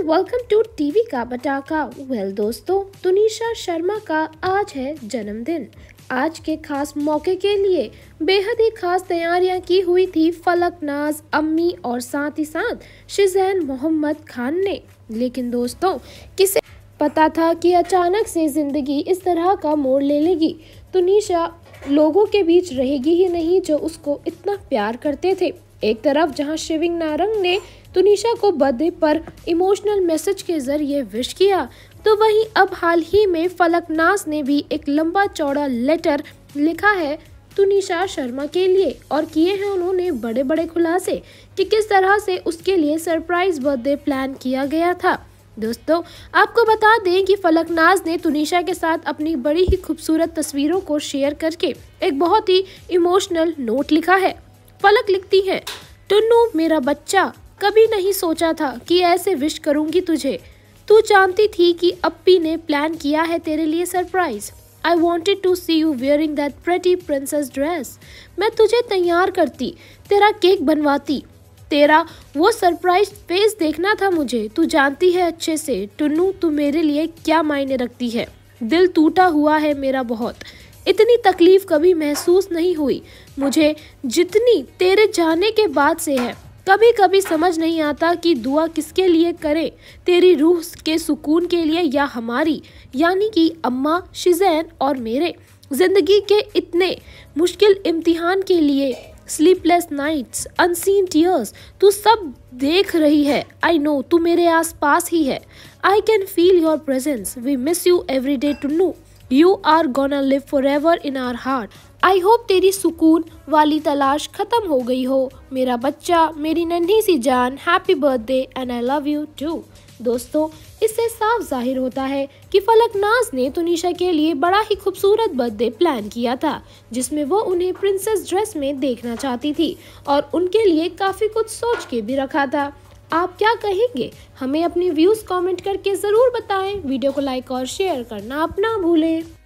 and welcome to TV का बटाका well दोस्तों तुनिशा शर्मा का आज है जन्मदिन आज के खास मौके के लिए बेहद ही खास तैयारियां की हुई थी फलक नाज अम्मी और साथ ही साथ शिजैन मोहम्मद खान ने लेकिन दोस्तों किसे पता था कि अचानक से ज़िंदगी इस तरह का मोड़ ले लेगी तुनिशा लोगों के बीच रहेगी ही नहीं जो उसको इतना प्यार करते थे एक तरफ जहां शिविंग नारंग ने तुनिशा को बर्थडे पर इमोशनल मैसेज के जरिए विश किया तो वहीं अब हाल ही में फलकनाज ने भी एक लंबा चौड़ा लेटर लिखा है तुनिशा शर्मा के लिए और किए हैं उन्होंने बड़े बड़े खुलासे कि किस तरह से उसके लिए सरप्राइज बर्थडे प्लान किया गया था दोस्तों आपको बता दें कि फलकनाज ने तुनिशा के साथ अपनी बड़ी ही खूबसूरत तस्वीरों को शेयर करके एक बहुत ही इमोशनल नोट लिखा है पलक लिखती है टुन्नू मेरा बच्चा कभी नहीं सोचा था कि ऐसे विश करूंगी तुझे तू जानती थी कि अप्पी ने प्लान किया है तेरे लिए surprise I wanted to see you wearing that pretty princess dress मैं तुझे तैयार करती तेरा केक बनवाती तेरा वो सरप्राइज फेस देखना था मुझे तू जानती है अच्छे से टुन्नू तू मेरे लिए क्या मायने रखती है दिल टूटा हुआ है मेरा बहुत इतनी तकलीफ कभी महसूस नहीं हुई मुझे जितनी तेरे जाने के बाद से है कभी कभी समझ नहीं आता कि दुआ किसके लिए करें तेरी रूह के सुकून के लिए या हमारी यानी कि अम्मा शिजैन और मेरे ज़िंदगी के इतने मुश्किल इम्तिहान के लिए स्लीपलेस नाइट्स अनसीन टीयर्स तू सब देख रही है आई नो तू मेरे आस पास ही है I can feel your presence we miss you every day to know you are gonna live forever in our heart I hope तेरी सुकून वाली तलाश खत्म हो गई हो मेरा बच्चा मेरी नन्ही सी जान happy birthday and I love you too दोस्तों इससे साफ जाहिर होता है कि फलक नाज ने तुनिशा के लिए बड़ा ही खूबसूरत बर्थडे प्लान किया था जिसमें वो उन्हें प्रिंसेस ड्रेस में देखना चाहती थी और उनके लिए काफ़ी कुछ सोच के भी रखा था आप क्या कहेंगे हमें अपने व्यूज़ कमेंट करके ज़रूर बताएं वीडियो को लाइक और शेयर करना अपना भूलें